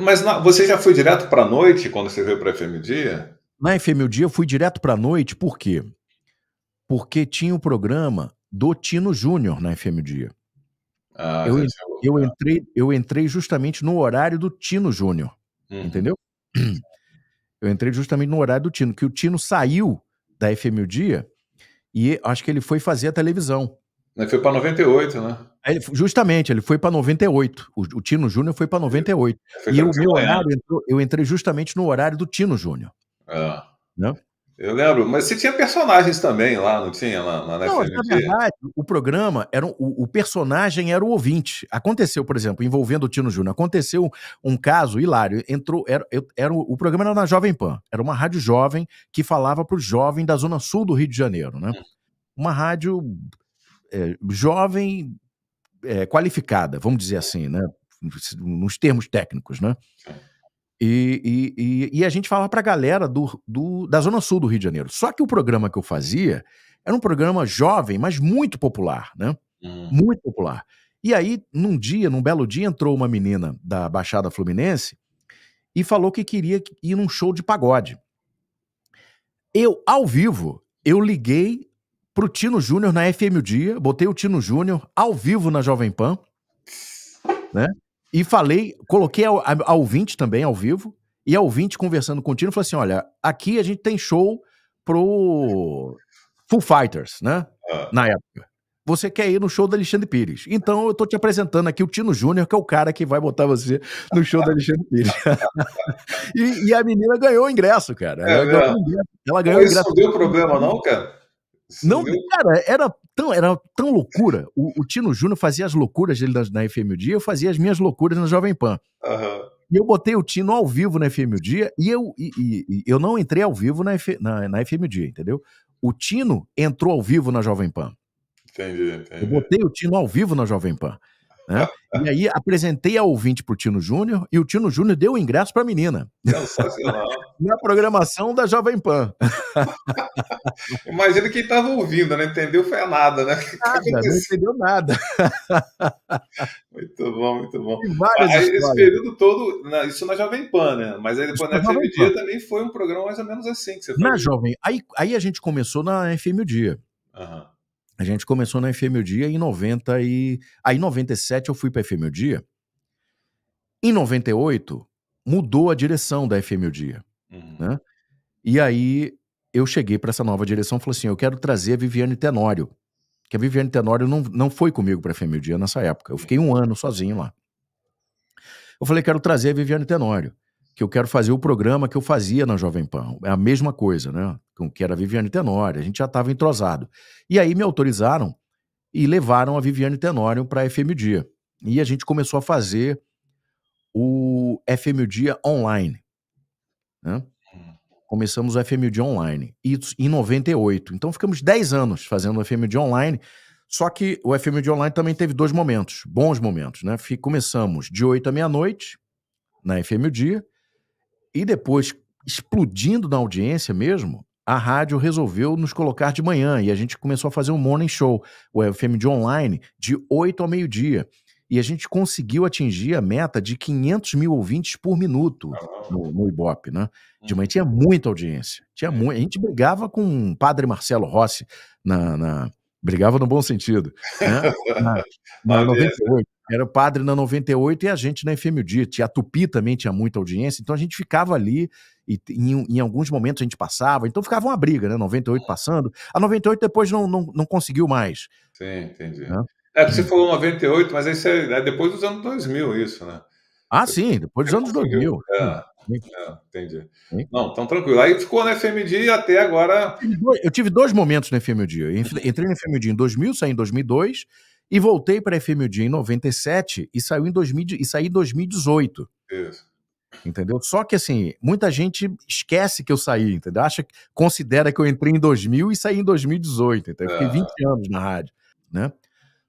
Mas você já foi direto para a noite quando você veio para a FM Dia? Na FM Dia eu fui direto para a noite, por quê? Porque tinha o um programa do Tino Júnior na FM Dia. Ah, eu, eu, entrei, eu entrei justamente no horário do Tino Júnior, uhum. entendeu? Eu entrei justamente no horário do Tino, que o Tino saiu da FM Dia e acho que ele foi fazer a televisão. Ele foi para 98, né? É, ele, justamente, ele foi para 98. O, o Tino Júnior foi para 98. É, foi e o meu horário, entrou, eu entrei justamente no horário do Tino Júnior. É. Né? Eu lembro, mas você tinha personagens também lá, não tinha? Lá, lá na não, na verdade, o programa, era um, o, o, personagem era o ouvinte. Aconteceu, por exemplo, envolvendo o Tino Júnior, aconteceu um caso hilário. Entrou, era, era, o programa era na Jovem Pan, era uma rádio jovem que falava para o jovem da zona sul do Rio de Janeiro, né? Hum. Uma rádio é, jovem é, qualificada, vamos dizer assim, né? nos termos técnicos, né? E, e, e a gente falava para a galera do, do, da Zona Sul do Rio de Janeiro. Só que o programa que eu fazia era um programa jovem, mas muito popular, né? Uhum. Muito popular. E aí, num dia, num belo dia, entrou uma menina da Baixada Fluminense e falou que queria ir num show de pagode. Eu, ao vivo, eu liguei pro Tino Júnior na FM o Dia, botei o Tino Júnior ao vivo na Jovem Pan, né? E falei, coloquei ao, ao ouvinte também ao vivo, e ao ouvinte conversando com o Tino, falei assim: olha, aqui a gente tem show pro Full Fighters, né? Ah. Na época. Você quer ir no show do Alexandre Pires. Então eu tô te apresentando aqui o Tino Júnior, que é o cara que vai botar você no show do Alexandre Pires. e, e, a menina ganhou o ingresso, cara. É, ela, ganhou o ingresso. ela ganhou Mas o ingresso. Isso não deu problema, não, cara? não, cara, era tão, era tão loucura. O, o Tino Júnior fazia as loucuras dele na, na FM o Dia, eu fazia as minhas loucuras na Jovem Pan. Uhum. E eu botei o Tino ao vivo na FM o Dia e eu, e, e, e eu não entrei ao vivo na, F, na, na FM o Dia, entendeu? O Tino entrou ao vivo na Jovem Pan. Entendi, entendi. Eu botei o Tino ao vivo na Jovem Pan. Né? E aí apresentei ao ouvinte pro Tino Júnior e o Tino Júnior deu o ingresso pra menina. Na programação da Jovem Pan. Imagina quem estava ouvindo, não né? entendeu foi nada, né? Nada, não entendeu nada. muito bom, muito bom. Aí, esse período todo, isso na Jovem Pan, né? Mas aí depois isso na FM Dia também foi um programa mais ou menos assim que você Na falou. Jovem, aí, aí a gente começou na FM Dia. Aham. Uhum. A gente começou na FM o Dia em 90 e... Aí em 97 eu fui para FM o Dia. Em 98 mudou a direção da FM o Dia, uhum. né? E aí eu cheguei para essa nova direção e falei assim, eu quero trazer a Viviane Tenório. Que a Viviane Tenório não, não foi comigo para FM o Dia nessa época. Eu fiquei um ano sozinho lá. Eu falei, quero trazer a Viviane Tenório que eu quero fazer o programa que eu fazia na Jovem Pan. É a mesma coisa, né? Com que era a Viviane Tenório, a gente já estava entrosado. E aí me autorizaram e levaram a Viviane Tenório para a FM Dia. E a gente começou a fazer o FM Dia online. Né? Começamos o FM Dia online em 98. Então ficamos 10 anos fazendo o FM Dia online. Só que o FM Dia online também teve dois momentos, bons momentos, né? Começamos de 8 à meia-noite na FM Dia e depois, explodindo na audiência mesmo, a rádio resolveu nos colocar de manhã e a gente começou a fazer um morning show, o FM de online, de 8 ao meio-dia. E a gente conseguiu atingir a meta de 500 mil ouvintes por minuto no, no Ibope, né? De manhã tinha muita audiência. Tinha é. muito a gente brigava com o padre Marcelo Rossi na, na brigava no bom sentido. Né? na, na 98. Era o padre na 98 e a gente na FMUDIT. A Tupi também tinha muita audiência, então a gente ficava ali e em, em, alguns momentos a gente passava, então ficava uma briga, né? 98 passando. A 98 depois não, não, não conseguiu mais. Sim, entendi. Né? É, você falou 98, mas isso é, é depois dos anos 2000, isso, né? Ah, sim, depois dos anos 2000. É. É, entendi. Hein? Não, então tranquilo. Aí ficou na FMD até agora. Eu tive dois, momentos na FMD. Eu hum. entrei na FMD em 2000, saí em 2002 e voltei para a FMD em 97 e saí em 2018. Isso. Entendeu? Só que assim, muita gente esquece que eu saí, entendeu? Acha considera que eu entrei em 2000 e saí em 2018, entendeu? Eu fiquei é. 20 anos na rádio, né?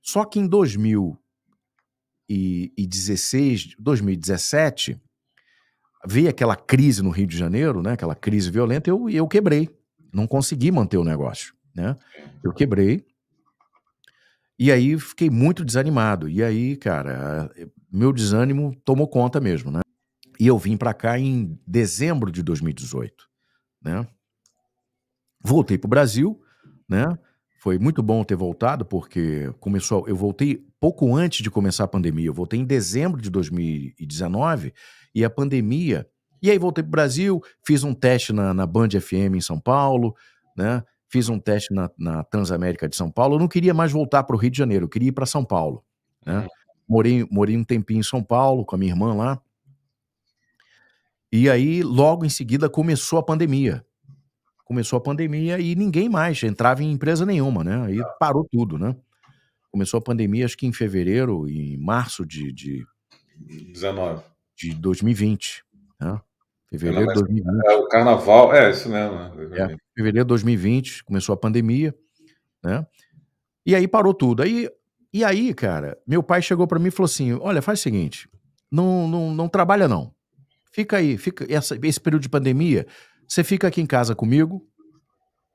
Só que em 2016, 2017, veio aquela crise no Rio de Janeiro, né, aquela crise violenta, eu, eu quebrei. Não consegui manter o negócio. Né? Eu quebrei. E aí fiquei muito desanimado. E aí, cara, meu desânimo tomou conta mesmo, né? E eu vim para cá em dezembro de 2018, né? Voltei para o Brasil, né? Foi muito bom ter voltado porque começou. Eu voltei pouco antes de começar a pandemia. Eu voltei em dezembro de 2019 e a pandemia. E aí voltei para o Brasil, fiz um teste na, na Band FM em São Paulo, né? fiz um teste na, na, Transamérica de São Paulo. Eu não queria mais voltar para o Rio de Janeiro, eu queria ir para São Paulo. Né? Morei, morei um tempinho em São Paulo com a minha irmã lá. E aí, logo em seguida, começou a pandemia. Começou a pandemia e ninguém mais entrava em empresa nenhuma, né? Aí tá. parou tudo, né? Começou a pandemia, acho que em fevereiro, em março de. de... 19 de 2020. Né? Fevereiro de 2020. É, o carnaval, é isso mesmo. Né? É, fevereiro de 2020, começou a pandemia, né? E aí parou tudo. Aí, e aí, cara, meu pai chegou para mim e falou assim: olha, faz o seguinte, não, não, não trabalha não. Fica aí, fica essa, esse período de pandemia, você fica aqui em casa comigo.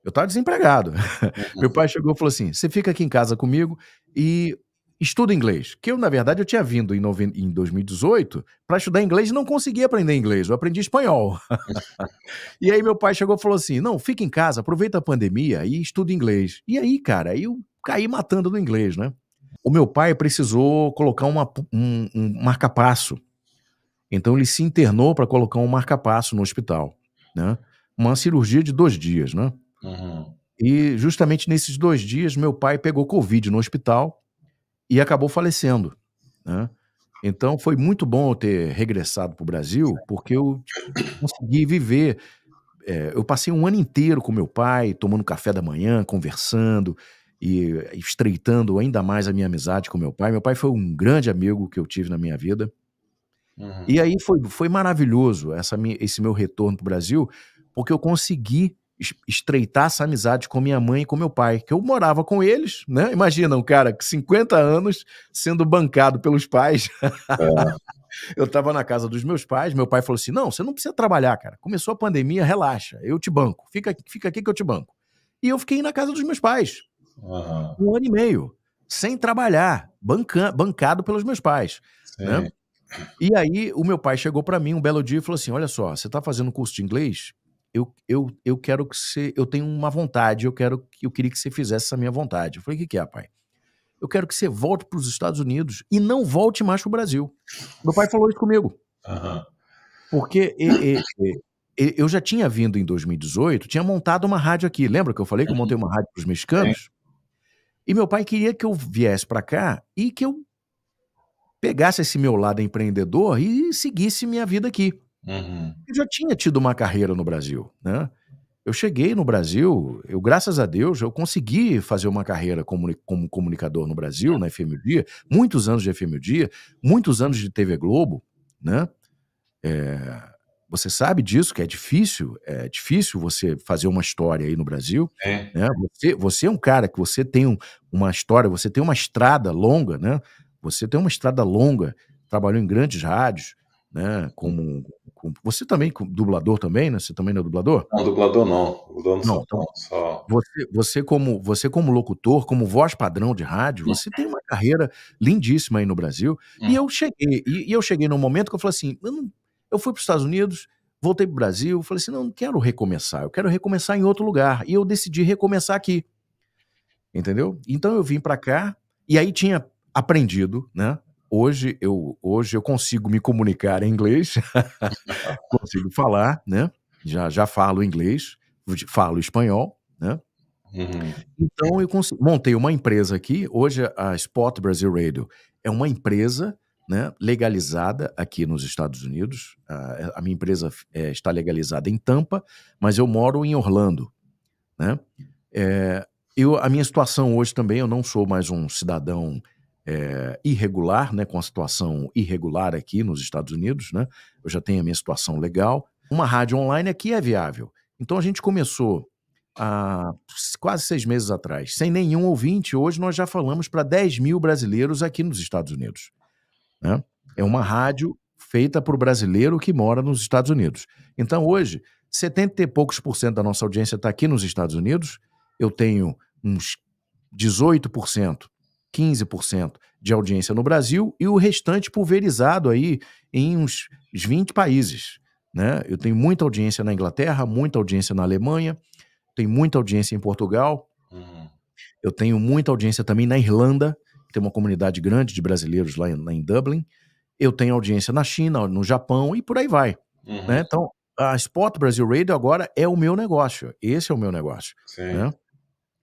Eu estava desempregado. meu pai chegou e falou assim: você fica aqui em casa comigo e estudo inglês, que eu, na verdade, eu tinha vindo em, nove... em 2018 para estudar inglês e não conseguia aprender inglês, eu aprendi espanhol. e aí meu pai chegou e falou assim, não, fica em casa, aproveita a pandemia e estuda inglês. E aí, cara, aí eu caí matando no inglês, né? O meu pai precisou colocar uma, um, um marca-passo. Então ele se internou para colocar um marca-passo no hospital, né? Uma cirurgia de dois dias, né? Uhum. E justamente nesses dois dias meu pai pegou covid no hospital e acabou falecendo. Né? Então foi muito bom eu ter regressado para o Brasil, porque eu consegui viver. É, eu passei um ano inteiro com meu pai, tomando café da manhã, conversando e estreitando ainda mais a minha amizade com meu pai. Meu pai foi um grande amigo que eu tive na minha vida. Uhum. E aí foi, foi maravilhoso essa minha, esse meu retorno para o Brasil, porque eu consegui estreitar essa amizade com minha mãe e com meu pai, que eu morava com eles, né? Imagina um cara que 50 anos sendo bancado pelos pais. É. eu estava na casa dos meus pais, meu pai falou assim: "Não, você não precisa trabalhar, cara. Começou a pandemia, relaxa. Eu te banco. Fica fica aqui que eu te banco". E eu fiquei na casa dos meus pais. Uhum. Um ano e meio, sem trabalhar, banca, bancado pelos meus pais, Sim. né? E aí o meu pai chegou para mim um belo dia e falou assim: "Olha só, você está fazendo um curso de inglês? eu, eu, eu quero que você. Eu tenho uma vontade, eu quero eu queria que você fizesse essa minha vontade. Eu falei, o que, que é, pai? Eu quero que você volte para os Estados Unidos e não volte mais para o Brasil. Meu pai falou isso comigo. Uhum. Porque e, e, e, eu já tinha vindo em 2018, tinha montado uma rádio aqui. Lembra que eu falei que eu uhum. montei uma rádio para os mexicanos? É. E meu pai queria que eu viesse para cá e que eu pegasse esse meu lado empreendedor e seguisse minha vida aqui. Uhum. Eu já tinha tido uma carreira no Brasil, né? Eu cheguei no Brasil, eu graças a Deus, eu consegui fazer uma carreira como, como comunicador no Brasil, na FM Dia, muitos anos de FM Dia, muitos anos de TV Globo, né? É, você sabe disso, que é difícil, é difícil você fazer uma história aí no Brasil. É. Né? Você, você é um cara que você tem um, uma história, você tem uma estrada longa, né? Você tem uma estrada longa, trabalhou em grandes rádios, né? Como com. Você também, com, dublador também, né? Você também não é dublador? Não, dublador não. Dublador não, não, então, só. Você, você, como, você, como locutor, como voz padrão de rádio, você tem uma carreira lindíssima aí no Brasil. E hum. eu cheguei, e, e, eu cheguei num momento que eu falei assim: eu, não, eu fui para os Estados Unidos, voltei para o Brasil, falei assim: não, não quero recomeçar, eu quero recomeçar em outro lugar. E eu decidi recomeçar aqui. Entendeu? Então eu vim para cá e aí tinha aprendido, né? Hoje eu, hoje eu consigo me comunicar em inglês, consigo falar, né? Já, já falo inglês, falo espanhol, né? Uhum. Então eu consigo, montei uma empresa aqui. Hoje a Spot Brasil Radio é uma empresa né, legalizada aqui nos Estados Unidos. A, a minha empresa é, está legalizada em Tampa, mas eu moro em Orlando. Né? É, eu, a minha situação hoje também, eu não sou mais um cidadão é, irregular, né, com a situação irregular aqui nos Estados Unidos, né? Eu já tenho a minha situação legal. Uma rádio online aqui é viável. Então a gente começou há quase seis meses atrás, sem nenhum ouvinte. Hoje nós já falamos para 10 mil brasileiros aqui nos Estados Unidos. Né? É uma rádio feita para o brasileiro que mora nos Estados Unidos. Então hoje, 70 e poucos por cento da nossa audiência está aqui nos Estados Unidos. Eu tenho uns 18% 15% de audiência no Brasil e o restante pulverizado aí em uns 20 países. Né? Eu tenho muita audiência na Inglaterra, muita audiência na Alemanha, tenho muita audiência em Portugal, uhum. eu tenho muita audiência também na Irlanda, tem uma comunidade grande de brasileiros lá em, lá em Dublin, eu tenho audiência na China, no Japão e por aí vai. Uhum. Né? Então, a Spot Brasil Radio agora é o meu negócio, esse é o meu negócio. Né?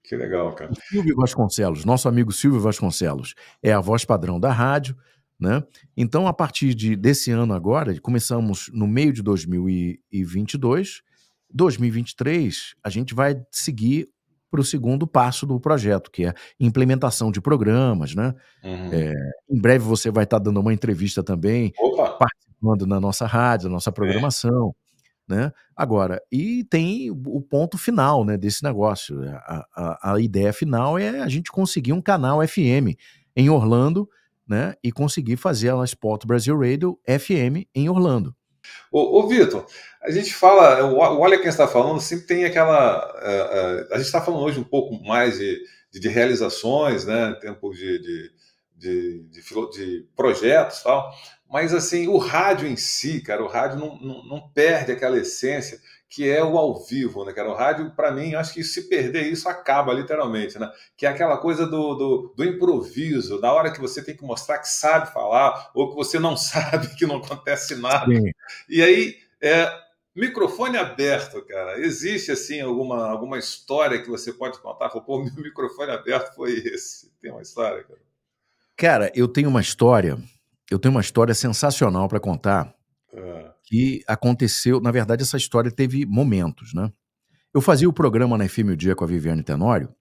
Que legal, cara. O Silvio Vasconcelos, nosso amigo Silvio Vasconcelos, é a voz padrão da rádio, né? Então, a partir de, desse ano agora, começamos no meio de 2022, 2023, a gente vai seguir para o segundo passo do projeto, que é implementação de programas, né? Uhum. É, em breve você vai estar dando uma entrevista também, Opa. participando na nossa rádio, na nossa é. programação. É. Né? Agora, e tem o ponto final né, desse negócio. A, a, a, ideia final é a gente conseguir um canal FM em Orlando né, e conseguir fazer a Sport Brasil Radio FM em Orlando. Ô, ô Vitor, a gente fala, é, o Olha Quem Está Falando sempre tem aquela. A, é, a, é, a gente está falando hoje um pouco mais de, de, de realizações, né? Tempo de, de de, de, de projetos tal, mas assim, o rádio em si, cara, o rádio não, não, não, perde aquela essência que é o ao vivo, né, cara? O rádio, para mim, acho que se perder isso, acaba literalmente, né? Que é aquela coisa do, do, do, improviso, da hora que você tem que mostrar que sabe falar, ou que você não sabe, que não acontece nada. Sim. E aí, é, microfone aberto, cara. Existe, assim, alguma, alguma história que você pode contar? Pô, meu microfone aberto foi esse. Tem uma história, cara. Cara, eu tenho uma história, eu tenho uma história sensacional para contar ah. que aconteceu. Na verdade, essa história teve momentos, né? Eu fazia o programa na FM o Dia com a Viviane Tenório,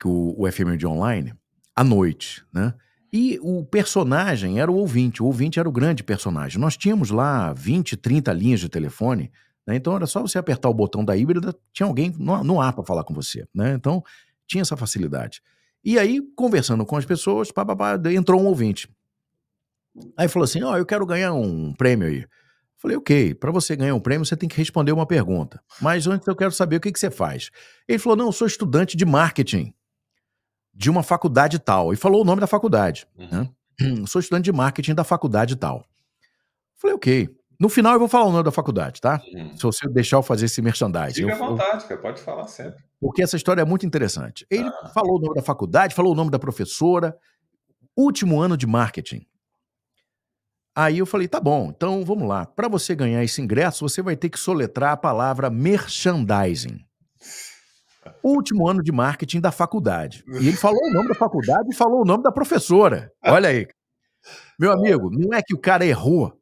que o, o FM o Dia Online, à noite, né? E o personagem era o ouvinte, o ouvinte era o grande personagem. Nós tínhamos lá 20, 30 linhas de telefone, né? então era só você apertar o botão da híbrida, tinha alguém no, no ar para falar com você. Né? Então tinha essa facilidade. E aí, conversando com as pessoas, pá, pá, pá, entrou um ouvinte. Aí falou assim: Ó, oh, eu quero ganhar um prêmio aí. Falei, ok, para você ganhar um prêmio, você tem que responder uma pergunta. Mas antes eu quero saber o que, que você faz. Ele falou: não, eu sou estudante de marketing de uma faculdade tal. E falou o nome da faculdade. Né? Uhum. Sou estudante de marketing da faculdade tal. Falei, ok. No final eu vou falar o nome da faculdade, tá? Uhum. Se você deixar eu fazer esse merchandising. Fica à vontade, eu... cara, pode falar sempre. Porque essa história é muito interessante. Ele ah. falou o nome da faculdade, falou o nome da professora, último ano de marketing. Aí eu falei, tá bom, então vamos lá. Para você ganhar esse ingresso, você vai ter que soletrar a palavra merchandising. Último ano de marketing da faculdade. E ele falou o nome da faculdade e falou o nome da professora. Olha aí. Meu amigo, não é que o cara errou.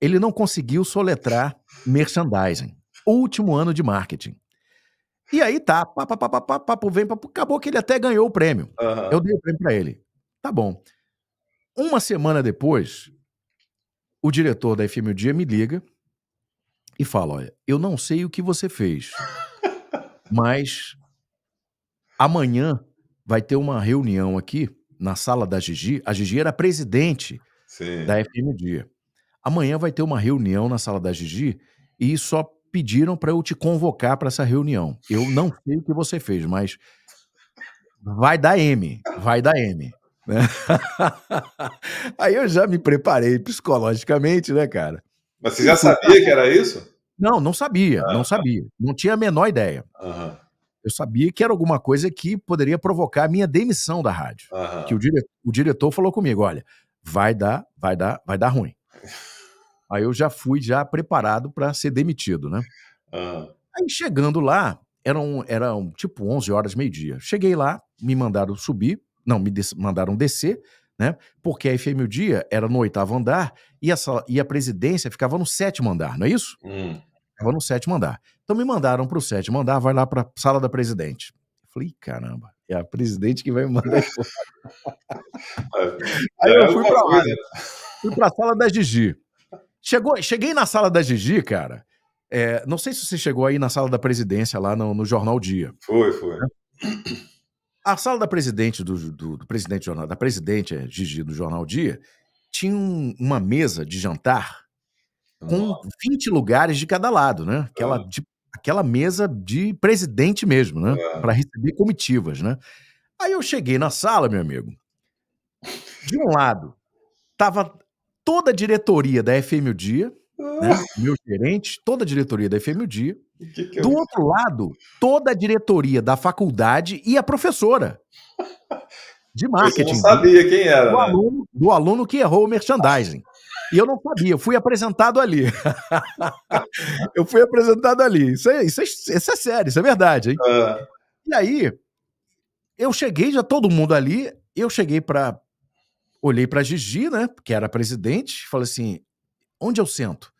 Ele não conseguiu soletrar merchandising. Último ano de marketing. E aí tá, papo, papo, papo, papo vem, papo, acabou que ele até ganhou o prêmio. Uhum. Eu dei o prêmio para ele. Tá bom. Uma semana depois, o diretor da FM o Dia me liga e fala: Olha, eu não sei o que você fez, mas amanhã vai ter uma reunião aqui na sala da Gigi. A Gigi era presidente Sim. da FM Dia. Amanhã vai ter uma reunião na sala da Gigi e só pediram para eu te convocar para essa reunião. Eu não sei o que você fez, mas vai dar M, vai dar M. Né? Aí eu já me preparei psicologicamente, né, cara? Mas você já sabia que era isso? Não, não sabia, ah, não sabia. Não tinha a menor ideia. Aham. Eu sabia que era alguma coisa que poderia provocar a minha demissão da rádio. Aham. Que o, dire... o diretor falou comigo: olha, vai dar, vai dar, vai dar ruim. Aí eu já fui já preparado para ser demitido, né? Ah. Aí chegando lá, eram, eram tipo 11 horas, meio-dia. Cheguei lá, me mandaram subir, não, me des mandaram descer, né? Porque a FM o Dia era no oitavo andar e a, sala, e a presidência ficava no sétimo andar, não é isso? Hum. Ficava no sétimo andar. Então me mandaram para o sétimo andar, vai lá para a sala da presidente. falei, caramba, é a presidente que vai me mandar. É, Aí eu é fui para lá, né? Né? fui para a sala da Gigi. Chegou, cheguei na sala da Gigi, cara. É, não sei se você chegou aí na sala da presidência, lá no, no Jornal Dia. Foi, foi. A sala da presidente do, do, do presidente jornal, da presidente é, Gigi do Jornal Dia, tinha um, uma mesa de jantar com 20 lugares de cada lado, né? Aquela, ah. de, aquela mesa de presidente mesmo, né? É. Ah. Para receber comitivas, né? Aí eu cheguei na sala, meu amigo. De um lado, tava toda a diretoria da FM O Dia, né? ah. né, meu gerente, toda a diretoria da FM O Dia. Que que do outro lado, toda a diretoria da faculdade e a professora de marketing. Eu não sabia quem era. Do, né? aluno, do aluno que errou o merchandising. E eu não sabia, eu fui apresentado ali. eu fui apresentado ali. Isso é, isso é, isso é sério, isso é verdade, hein? Ah. E aí, eu cheguei, já todo mundo ali, eu cheguei para olhei para Gigi, né, que era presidente, e falei assim: onde eu sento?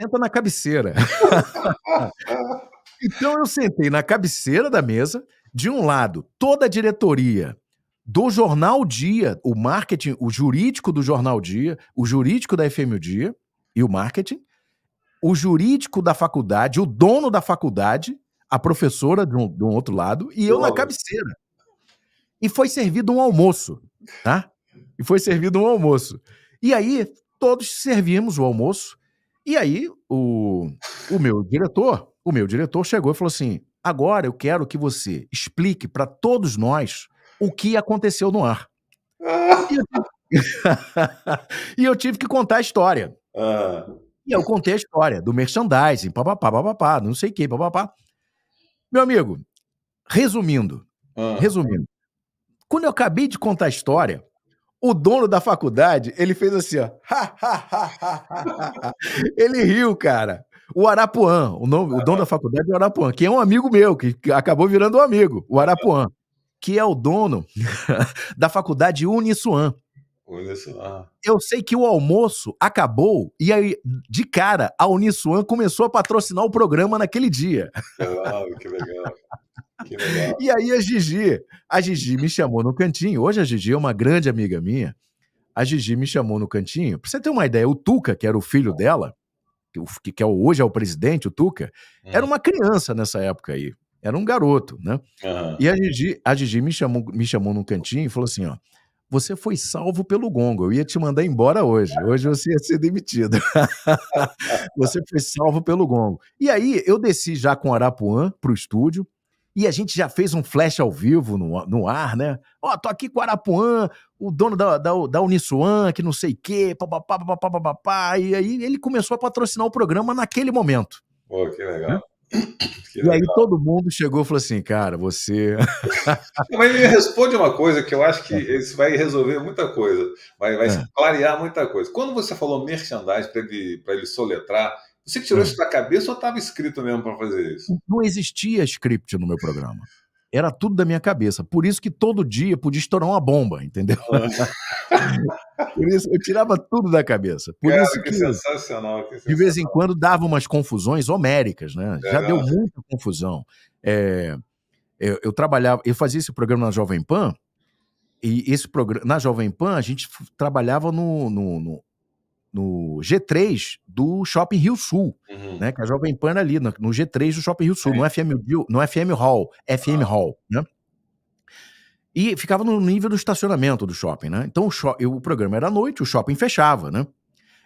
senta na cabeceira. então eu sentei na cabeceira da mesa, de um lado, toda a diretoria do Jornal Dia, o marketing, o jurídico do Jornal Dia, o jurídico da FM o Dia e o marketing, o jurídico da faculdade, o dono da faculdade, a professora de um, de um outro lado, e eu Uau. na cabeceira. E foi servido um almoço, tá? e foi servido um almoço. E aí, todos servimos o almoço. E aí, o, o meu diretor, o meu diretor chegou e falou assim: agora eu quero que você explique para todos nós o que aconteceu no ar. Ah. E, eu... e eu tive que contar a história. Ah. E eu contei a história do merchandising, papapá, papapá, não sei o que, papapá. Meu amigo, resumindo, ah. resumindo, quando eu acabei de contar a história, o dono da faculdade, ele fez assim, ó. ele riu, cara. O Arapuã, o, nome, o dono da faculdade é o Arapuã, que é um amigo meu, que acabou virando um amigo, o Arapuã, que é o dono da faculdade Unisuan. Uniswan. Eu sei que o almoço acabou e aí, de cara, a Uniswan começou a patrocinar o programa naquele dia. que legal e aí a Gigi, a Gigi me chamou no cantinho. Hoje a Gigi é uma grande amiga minha. A Gigi me chamou no cantinho. Pra você ter uma ideia, o Tuca, que era o filho dela, que, que é, hoje é o presidente, o Tuca, hum. era uma criança nessa época aí. Era um garoto, né? Uhum. E a Gigi, a Gigi me, chamou, me chamou num cantinho e falou assim: ó, você foi salvo pelo gongo. Eu ia te mandar embora hoje. Hoje você ia ser demitido. você foi salvo pelo gongo. E aí eu desci já com Arapuã para o estúdio. E a gente já fez um flash ao vivo no, no ar, né? Ó, oh, tô aqui com o Arapuã, o dono da, da, da Uniswan, que não sei o quê, papapá, papapá, papapá. E aí ele começou a patrocinar o programa naquele momento. Pô, que legal. Né? Que e legal. aí todo mundo chegou e falou assim, cara, você. Mas me responde uma coisa que eu acho que é. isso vai resolver muita coisa, vai, vai é. clarear muita coisa. Quando você falou merchandising para ele, ele soletrar, você tirou é. isso da cabeça ou estava escrito mesmo para fazer isso? Não existia script no meu programa. Era tudo da minha cabeça. Por isso que todo dia podia estourar uma bomba, entendeu? Ah. Por isso, eu tirava tudo da cabeça. Por Cara, isso que, que sensacional, que sensacional. De vez em quando dava umas confusões homéricas, né? É Já verdade. deu muita confusão. É, eu, é, eu, trabalhava, eu fazia esse programa na Jovem Pan, e esse programa. Na Jovem Pan, a gente trabalhava no, no, no no G3 do Shopping Rio Sul, uhum. né? Que é a Jovem Pan ali, no, no G3 do Shopping Rio Sul, é. no, FM, no FM Hall, FM ah. Hall, né? E ficava no nível do estacionamento do shopping, né? Então o, shop, o programa era à noite, o shopping fechava, né?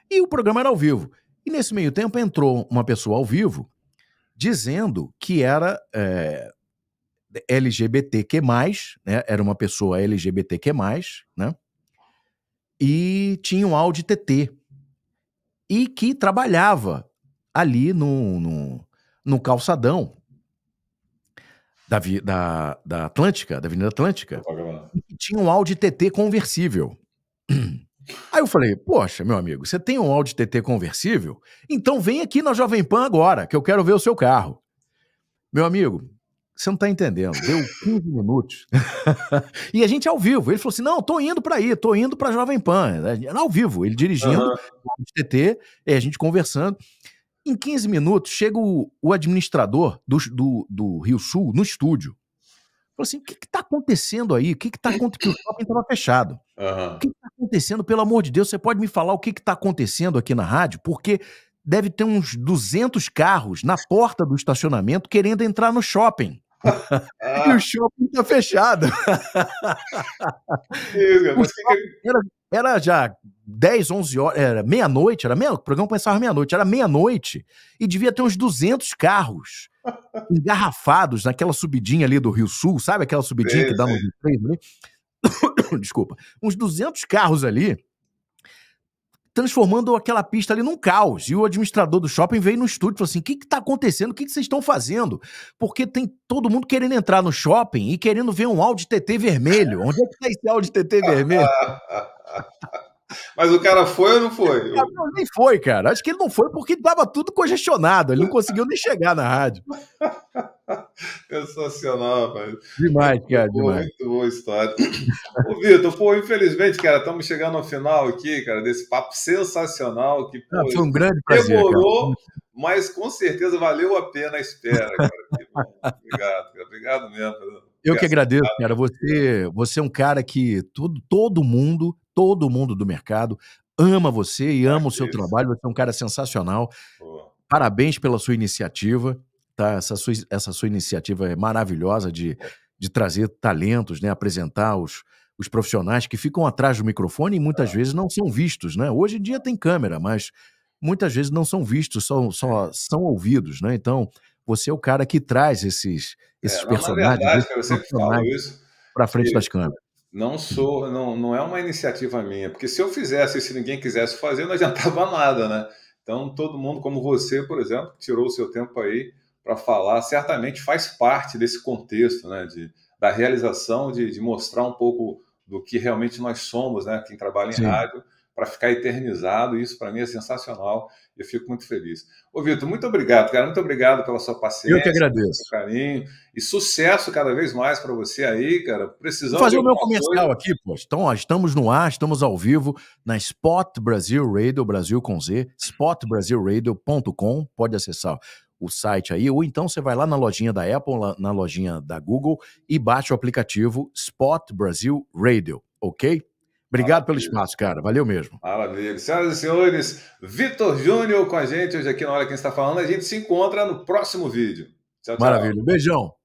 E o programa era ao vivo. E nesse meio tempo entrou uma pessoa ao vivo dizendo que era é, LGBTQ+, né? Era uma pessoa LGBTQ+, né? E tinha um áudio TT e que trabalhava ali no, no, no calçadão da, da, da Atlântica, da Avenida Atlântica, e tinha um Audi TT conversível. Aí eu falei, poxa, meu amigo, você tem um Audi TT conversível? Então vem aqui na Jovem Pan agora, que eu quero ver o seu carro. Meu amigo, você não tá entendendo. Deu 15 minutos. e a gente ao vivo. Ele falou assim: não, tô indo para aí, tô indo para Jovem Pan. Né, ao vivo, ele dirigindo uhum. o TT, a gente conversando. Em 15 minutos, chega o, o administrador do, do, do, Rio Sul no estúdio. Falou assim: o que, que tá acontecendo aí? O que, que tá acontecendo? o shopping tava fechado. Uhum. O que, que tá acontecendo? Pelo amor de Deus, você pode me falar o que, que tá acontecendo aqui na rádio? Porque deve ter uns 200 carros na porta do estacionamento querendo entrar no shopping. Ah. e o shopping tá fechado. Isso, era, era, já 10, 11 horas, era meia-noite, era meia, o programa começava meia-noite, era meia-noite e devia ter uns 200 carros engarrafados naquela subidinha ali do Rio Sul, sabe aquela subidinha é, que dá no Rio 3 Desculpa. Uns 200 carros ali transformando aquela pista ali num caos. E o administrador do shopping veio no estúdio e falou assim: o que está acontecendo? O que, que vocês estão fazendo? Porque tem todo mundo querendo entrar no shopping e querendo ver um Audi TT vermelho. Onde é que está esse Audi TT vermelho? Mas o cara foi ou não foi? Não, nem foi, cara. Acho que ele não foi porque estava tudo congestionado. Ele não conseguiu nem chegar na rádio. Sensacional, rapaz. Demais, cara. Pô, demais. Muito boa história. Ô, Vitor, pô, infelizmente, cara, estamos chegando ao final aqui, cara, desse papo sensacional. Que, pô, foi um grande prazer. Demorou, cara. mas com certeza valeu a pena a espera, cara. Obrigado, cara. Obrigado mesmo. Eu que agradeço, cara. Você, você é um cara que todo, todo mundo, todo mundo do mercado ama você e ama é o seu isso. trabalho. Você é um cara sensacional. Pô. Parabéns pela sua iniciativa tá? Essa sua, essa sua iniciativa é maravilhosa de, de trazer talentos, né? Apresentar os, os profissionais que ficam atrás do microfone e muitas vezes não são vistos, né? Hoje em dia tem câmera, mas muitas vezes não são vistos, são, só é. são ouvidos, né? Então, você é o cara que traz esses, é, esses é, personagens, para frente das câmeras. Não sou, não, não é uma iniciativa minha, porque se eu fizesse, se ninguém quisesse fazer, não adiantava nada, né? Então, todo mundo como você, por exemplo, tirou o seu tempo aí para falar, certamente faz parte desse contexto, né, de, da realização, de, de, mostrar um pouco do que realmente nós somos, né, quem trabalha em Sim. rádio, para ficar eternizado, isso para mim é sensacional, eu fico muito feliz. Ô Vitor, muito obrigado, cara, muito obrigado pela sua paciência. Eu que agradeço. Pelo carinho, e sucesso cada vez mais para você aí, cara, precisamos... Vou fazer o meu comercial coisa. aqui, pô, então, estamos no ar, estamos ao vivo, na Spot Brasil Radio, Brasil com Z, spotbrasilradio.com, pode acessar o site aí, ou então você vai lá na lojinha da Apple, na lojinha da Google e baixa o aplicativo Spot Brasil Radio, ok? Obrigado Maravilha. pelo espaço, cara. Valeu mesmo. Maravilha. Senhoras e senhores, Vitor Júnior com a gente hoje aqui na Hora Quem Está Falando. A gente se encontra no próximo vídeo. Tchau, tchau. Maravilha. Beijão.